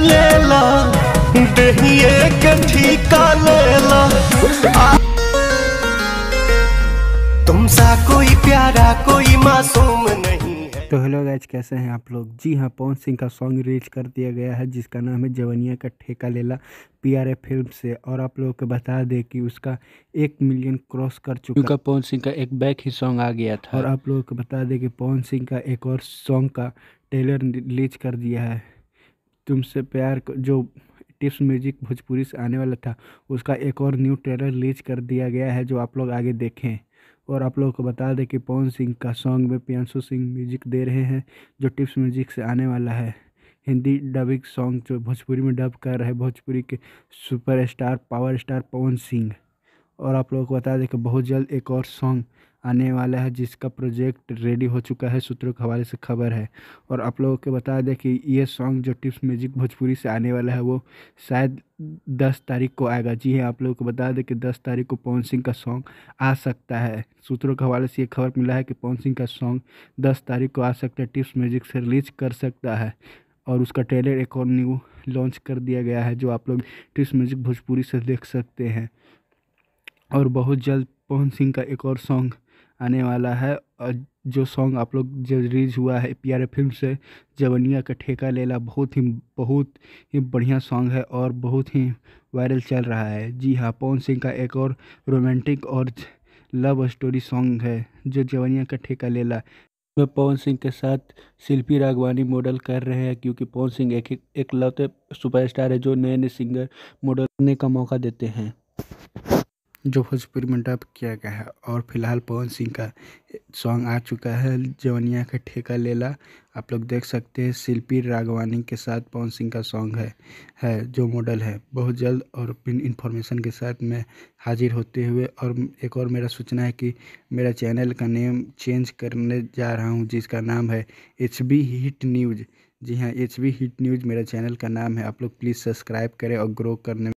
लेला दहिए लेला तुमसा कोई प्यारा कोई मासूम तो हेलो गैच कैसे हैं आप लोग जी हाँ पवन सिंह का सॉन्ग रिलीज कर दिया गया है जिसका नाम है जवनिया का ठेका लेला एफ फिल्म से और आप लोगों को बता दें कि उसका एक मिलियन क्रॉस कर चुका क्योंकि पवन सिंह का एक बैक ही सॉन्ग आ गया था और आप लोगों को बता दें कि पवन सिंह का एक और सॉन्ग का टेलर रिलीज कर दिया है तुमसे प्यार जो टिप्स म्यूजिक भोजपुरी से आने वाला था उसका एक और न्यू ट्रेलर रिलीज कर दिया गया है जो आप लोग आगे देखें और आप लोगों को बता दें कि पवन सिंह का सॉन्ग में प्रियांशु सिंह म्यूजिक दे रहे हैं जो टिप्स म्यूजिक से आने वाला है हिंदी डबिंग सॉन्ग जो भोजपुरी में डब कर रहे भोजपुरी के super star power star Pawan Singh और आप लोगों को बता दें कि बहुत जल्द एक और सॉन्ग आने वाला है जिसका प्रोजेक्ट रेडी हो चुका है सूत्रों के हवाले से खबर है और आप लोगों को बता दें कि ये सॉन्ग जो टिप्स म्यूजिक भोजपुरी से आने वाला है वो शायद दस तारीख को आएगा जी हाँ आप लोगों को बता दें कि दस तारीख को पवन सिंह का सॉन्ग आ सकता है सूत्रों के हवाले से ये खबर मिला है कि पवन सिंह का सॉन्ग दस तारीख को आ सकता है टिप्स म्यूजिक से रिलीज कर सकता है और उसका ट्रेलर एक और न्यू लॉन्च कर दिया गया है जो आप लोग टिप्स म्यूजिक भोजपुरी से देख सकते हैं और बहुत जल्द पवन सिंह का एक और सॉन्ग आने वाला है और जो सॉन्ग आप लोग जब रिलीज हुआ है पी आर फिल्म से जवनिया का ठेका लेला बहुत ही बहुत ही बढ़िया सॉन्ग है और बहुत ही वायरल चल रहा है जी हाँ पवन सिंह का एक और रोमांटिक और लव स्टोरी सॉन्ग है जो जवनिया का ठेका लेला में पवन सिंह के साथ शिल्पी रागवानी मॉडल कर रहे हैं क्योंकि पवन सिंह एक एक लौते सुपरस्टार है जो नए नए सिंगर मॉडल करने का मौका देते हैं जो भोजपुरी में डब किया गया है और फिलहाल पवन सिंह का सॉन्ग आ चुका है जवनिया का ठेका लेला आप लोग देख सकते हैं शिल्पी रागवानी के साथ पवन सिंह का सॉन्ग है है जो मॉडल है बहुत जल्द और बिन इन्फॉर्मेशन के साथ मैं हाजिर होते हुए और एक और मेरा सूचना है कि मेरा चैनल का नेम चेंज करने जा रहा हूँ जिसका नाम है एच बी हिट न्यूज जी हाँ एच हिट न्यूज मेरा चैनल का नाम है आप लोग प्लीज़ सब्सक्राइब करें और ग्रो करने